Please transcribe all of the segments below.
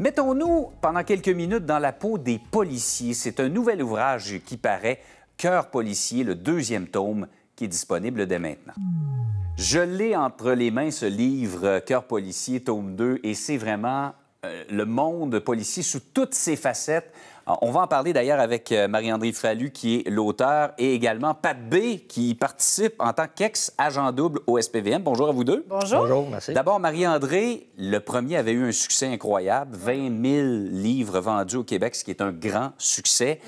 Mettons-nous pendant quelques minutes dans la peau des policiers. C'est un nouvel ouvrage qui paraît, Cœur policier, le deuxième tome, qui est disponible dès maintenant. Je l'ai entre les mains, ce livre, Cœur policier, tome 2, et c'est vraiment euh, le monde policier sous toutes ses facettes. Ah, on va en parler d'ailleurs avec euh, Marie-André Fallu, qui est l'auteur, et également Pat B, qui participe en tant qu'ex-agent double au SPVM. Bonjour à vous deux. Bonjour. Bonjour, merci. D'abord, Marie-André, le premier avait eu un succès incroyable, 20 000 livres vendus au Québec, ce qui est un grand succès.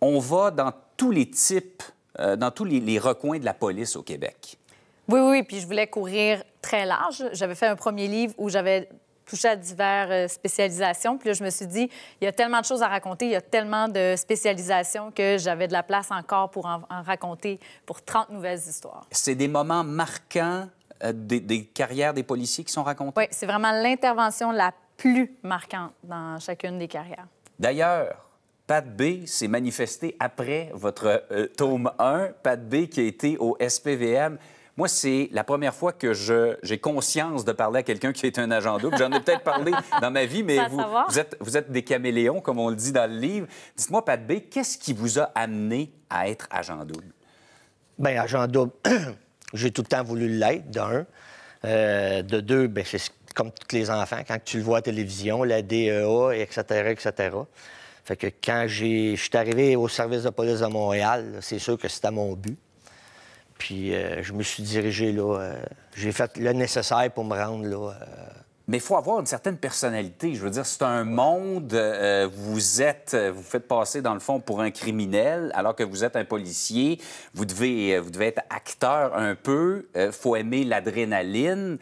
On va dans tous les types, euh, dans tous les, les recoins de la police au Québec. Oui, oui, puis je voulais courir très large. J'avais fait un premier livre où j'avais touché à diverses euh, spécialisations. Puis là, je me suis dit, il y a tellement de choses à raconter, il y a tellement de spécialisations que j'avais de la place encore pour en, raconter pour 30 nouvelles histoires. C'est des moments marquants euh, des, carrières des policiers qui sont racontés. Oui, c'est vraiment l'intervention la plus marquante dans chacune des carrières. D'ailleurs, Pat B s'est manifesté après votre euh, tome 1, Pat B qui a été au SPVM. Moi, c'est la première fois que j'ai conscience de parler à quelqu'un qui est un agent double. J'en ai peut-être parlé dans ma vie, mais vous, êtes, vous êtes des caméléons, comme on le dit dans le livre. Dites-moi, Pat B, qu'est-ce qui vous a amené à être agent double? Bien, agent double, j'ai tout le temps voulu l'être, d'un. Euh, de deux, bien, c'est comme tous les enfants, quand tu le vois à la télévision, la DEA, etc., etc. Fait que quand je suis arrivé au service de police de Montréal, c'est sûr que c'était mon but. Puis euh, je me suis dirigé là. Euh, j'ai fait le nécessaire pour me rendre là. Euh. Mais il faut avoir une certaine personnalité. Je veux dire, c'est un monde. vous êtes, vous faites passer dans le fond pour un criminel, alors que vous êtes un policier. Vous devez, vous devez être acteur un peu. Il faut aimer l'adrénaline.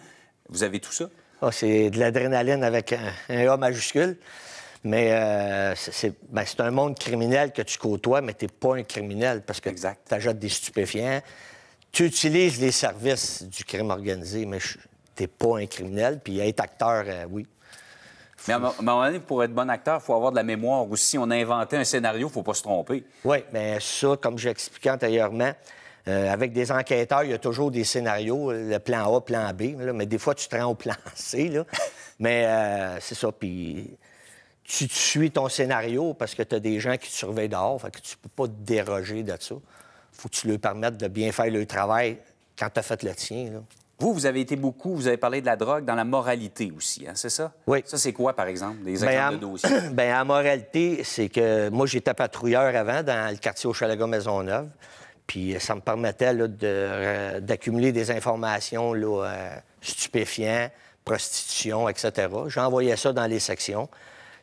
Vous avez tout ça. Ah, c'est de l'adrénaline avec un, A majuscule. Mais ben, c'est un monde criminel que tu côtoies, mais t'es pas un criminel parce que tu achètes des stupéfiants, tu utilises les services du crime organisé, mais t'es pas un criminel, puis être acteur, euh, oui. Mais à un moment donné, pour être bon acteur, il faut avoir de la mémoire aussi. On a inventé un scénario, il faut pas se tromper. Oui, mais ça, comme j'expliquais antérieurement, euh, avec des enquêteurs, il y a toujours des scénarios, le plan A, plan B, mais des fois, tu te rends au plan C. Là. mais euh, c'est ça, puis tu, suis ton scénario parce que tu as des gens qui te surveillent dehors, fait que tu peux pas te déroger de ça faut que tu leur permettre de bien faire leur travail quand tu as fait le tien. Vous, vous avez été beaucoup, vous avez parlé de la drogue dans la moralité aussi, hein, c'est ça? Oui. Ça, c'est quoi, par exemple, des ben, exemples de dossiers? Bien, la moralité, c'est que moi, j'étais patrouilleur avant dans le quartier au Chalaga-Maisonneuve. Puis ça me permettait euh, d'accumuler des informations là, euh, stupéfiants, prostitution, etc. J'envoyais ça dans les sections.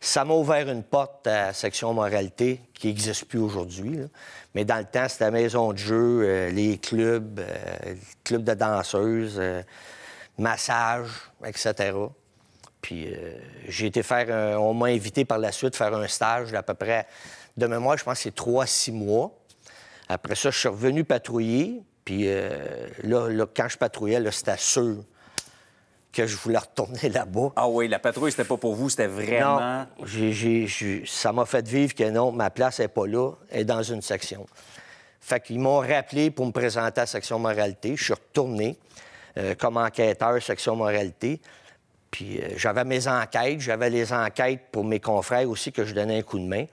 Ça m'a ouvert une porte à section moralité qui n'existe plus aujourd'hui. Mais dans le temps, c'était la maison de jeu, euh, les clubs, euh, les clubs de danseuses, euh, massage, etc. Puis j'ai été faire... On m'a invité par la suite à faire un stage d'à peu près... De mémoire, je pense que c'est trois, six mois. Après ça, je suis revenu patrouiller. Puis là, là, quand je patrouillais, c'était sûr que je voulais retourner là-bas. Ah oui, la patrouille, c'était pas pour vous, c'était vraiment. Non, ça m'a fait vivre que non, ma place n'est pas là, elle est dans une section. Fait qu'ils m'ont rappelé pour me présenter à section moralité. Je suis retourné euh, comme enquêteur section moralité. Puis euh, j'avais mes enquêtes, j'avais les enquêtes pour mes confrères aussi que je donnais un coup de main.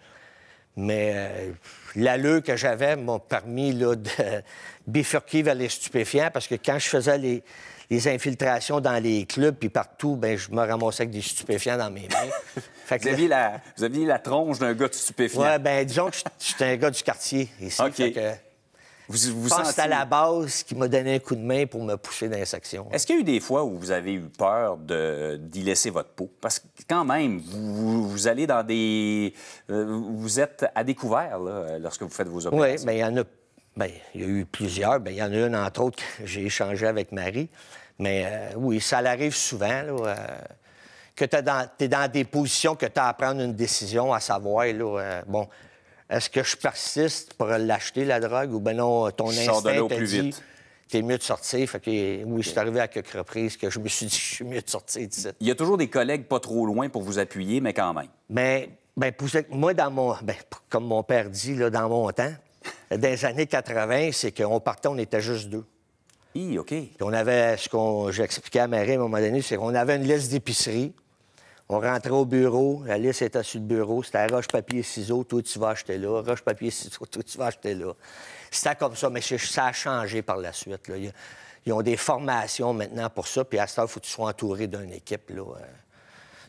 Mais euh, l'allure que j'avais m'a permis là, de bifurquer vers les stupéfiants parce que quand je faisais les, les infiltrations dans les clubs, puis partout, ben, je me ramassais avec des stupéfiants dans mes mains. vous, aviez la, la, tronche d'un gars de stupéfiant. Oui, ben disons que j'étais un gars du quartier ici. OK. Vous, vous à la base qui m'a donné un coup de main pour me pousser dans la Est-ce qu'il y a eu des fois où vous avez eu peur d'y laisser votre peau? Parce que quand même, vous, allez dans des... Euh, vous êtes à découvert là, lorsque vous faites vos opérations. Oui, ben, mais il y en a Bien, il y a eu plusieurs. Bien, il y en a une, entre autres, que j'ai échangé avec Marie. Mais euh, oui, ça l'arrive souvent, là, euh, que tu es, dans des positions que tu as à prendre une décision, à savoir, là, euh, bon, est-ce que je persiste pour l'acheter, la drogue, ou ben non, ton instinct te dit... t'es mieux de sortir. Fait que, oui, je arrivé à quelques reprises que je me suis dit, je suis mieux de sortir Il y a toujours des collègues pas trop loin pour vous appuyer, mais quand même. Mais, ben, ben moi, dans mon. Ben, comme mon père dit, là, dans mon temps, dans les années 80, c'est qu'on partait, on était juste deux. OK. Puis on avait, ce qu'on j'expliquais à Marie à un moment donné, c'est qu'on avait une liste d'épicerie. On rentrait au bureau, la liste était sur le bureau, c'était roche, papier, ciseaux, toi tu vas acheter là, roche, papier, ciseaux, toi tu vas acheter là. C'était comme ça, mais ça a changé par la suite. Ils ont des formations maintenant pour ça, puis à ce temps, il faut que tu sois entouré d'une équipe, euh,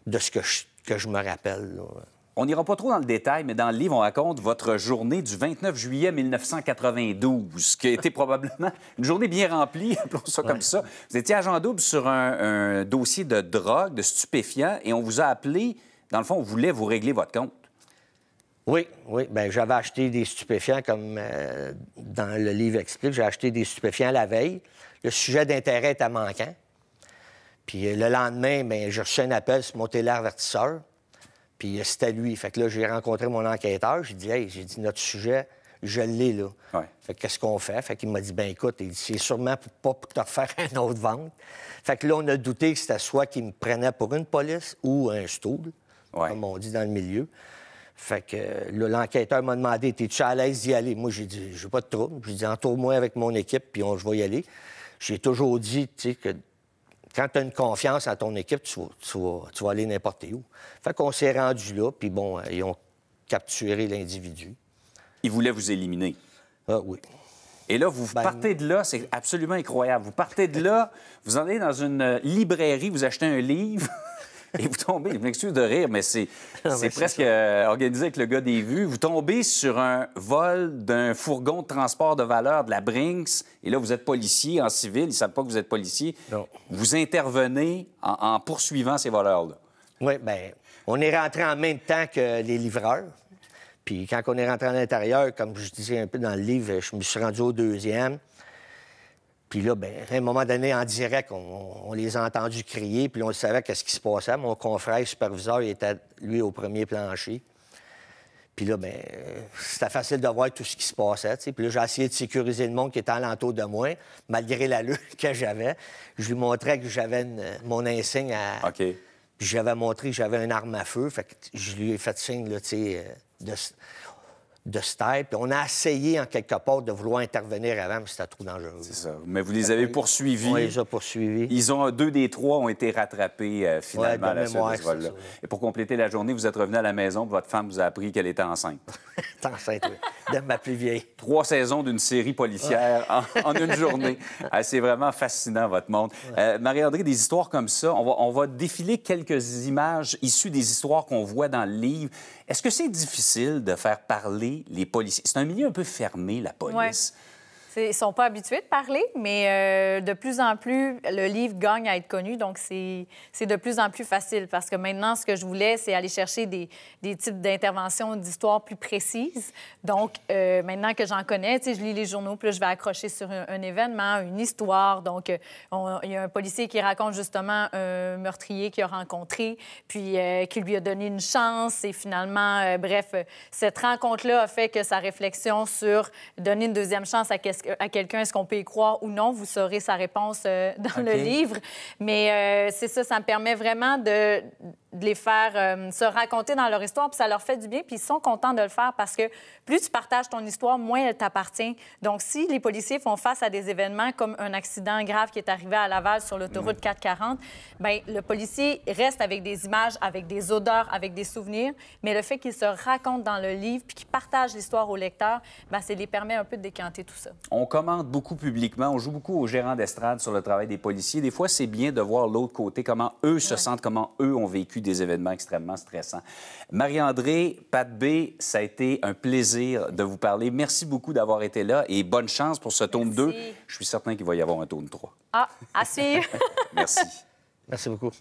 de ce que je, que je me rappelle. On n'ira pas trop dans le détail, mais dans le livre, on raconte votre journée du 29 juillet 1992, qui a été probablement une journée bien remplie, appelons ça comme ça. Vous étiez agent double sur un, dossier de drogue, de stupéfiants, et on vous a appelé. Dans le fond, on voulait vous régler votre compte. Oui, oui. Bien, j'avais acheté des stupéfiants, comme euh, dans le livre explique, j'ai acheté des stupéfiants la veille. Le sujet d'intérêt était manquant. Puis euh, le lendemain, bien, j'ai reçu un appel sur mon téléavertisseur. Puis euh, c'était lui. Fait que là, j'ai rencontré mon enquêteur. J'ai dit, hey, j'ai dit, notre sujet, je l'ai, là. Fait qu'est-ce qu'on fait? Fait qu'il m'a dit, ben écoute, c'est sûrement pas pour te faire une autre vente. Fait que là, on a douté que c'était soit qu'il me prenait pour une police ou un stool, comme on dit dans le milieu. Fait que euh, là, l'enquêteur m'a demandé, t'es-tu à l'aise d'y aller? Moi, j'ai dit, j'ai pas de trouble. J'ai dit, entoure-moi avec mon équipe, puis on, je vais y aller. J'ai toujours dit, tu sais, que quand tu as une confiance à ton équipe, tu, tu, vas, aller n'importe où. Fait qu'on s'est rendu là, puis bon, euh, ils ont capturé l'individu. Ils voulaient vous éliminer. Ah oui. Et là, vous ben, partez de là, c'est absolument incroyable. Vous partez de là, vous allez dans une euh, librairie, vous achetez un livre. et vous tombez, je m'excuse de rire, mais c'est presque euh, organisé avec le gars des vues. Vous tombez sur un vol d'un fourgon de transport de valeur de la Brinks, et là, vous êtes policier en civil, ils ne savent pas que vous êtes policier. Vous intervenez en, poursuivant ces voleurs-là. Oui, bien, on est rentré en même temps que les livreurs. Puis quand on est rentré à l'intérieur, comme je disais un peu dans le livre, je me suis rendu au deuxième. Puis là, ben, à un moment donné, en direct, on, les a entendus crier, puis on savait qu'est-ce qui se passait. Mon confrère superviseur il était, lui, au premier plancher. Puis là, ben, c'était facile de voir tout ce qui se passait. sais. Puis là, j'ai essayé de sécuriser le monde qui était alentour de moi, malgré la lutte que j'avais. Je lui montrais que j'avais mon insigne à. OK. Puis j'avais montré que j'avais une arme à feu. Fait que je lui ai fait signe, là, tu sais, euh, de de On a essayé, en quelque part, de vouloir intervenir avant, mais c'était trop dangereux. C'est ça. Mais vous les avez poursuivis. On les a poursuivis. Ils ont, deux des trois ont été rattrapés euh, finalement à la de ce vol Et pour compléter la journée, vous êtes revenu à la maison, votre femme vous a appris qu'elle était enceinte. enceinte, oui. De ma plus vieille. Trois saisons d'une série policière en, une journée. Ah, c'est vraiment fascinant, votre monde. Euh, Marie-André, des histoires comme ça, on va, on va défiler quelques images issues des histoires qu'on voit dans le livre. Est-ce que c'est difficile de faire parler c'est un milieu un peu fermé, la police. Ils ne sont pas habitués de parler, mais euh, de plus en plus, le livre gagne à être connu, donc c'est de plus en plus facile parce que maintenant, ce que je voulais, c'est aller chercher des, des types d'interventions, d'histoires plus précises. Donc, euh, maintenant que j'en connais, je lis les journaux, puis je vais accrocher sur un, événement, une histoire. Donc, euh, il y a un policier qui raconte justement un meurtrier qu'il a rencontré, puis qui lui a donné une chance. Et finalement, bref, cette rencontre-là a fait que sa réflexion sur donner une deuxième chance à à quelqu'un, est-ce qu'on peut y croire ou non? Vous saurez sa réponse euh, dans le livre. Mais euh, c'est ça, ça me permet vraiment de de les faire euh, se raconter dans leur histoire, puis ça leur fait du bien, puis ils sont contents de le faire parce que plus tu partages ton histoire, moins elle t'appartient. Donc, si les policiers font face à des événements comme un accident grave qui est arrivé à Laval sur l'autoroute 440, ben le policier reste avec des images, avec des odeurs, avec des souvenirs, mais le fait qu'il se raconte dans le livre puis qu'il partage l'histoire au lecteur, bien, ça les permet un peu de décanter tout ça. On commente beaucoup publiquement, on joue beaucoup aux gérants d'estrade sur le travail des policiers. Des fois, c'est bien de voir l'autre côté, comment eux se sentent, comment eux ont vécu des événements extrêmement stressants. Marie-André, Pat B, ça a été un plaisir de vous parler. Merci beaucoup d'avoir été là et bonne chance pour ce tome 2. Je suis certain qu'il va y avoir un tome 3. Ah, à suivre. Merci. Merci beaucoup.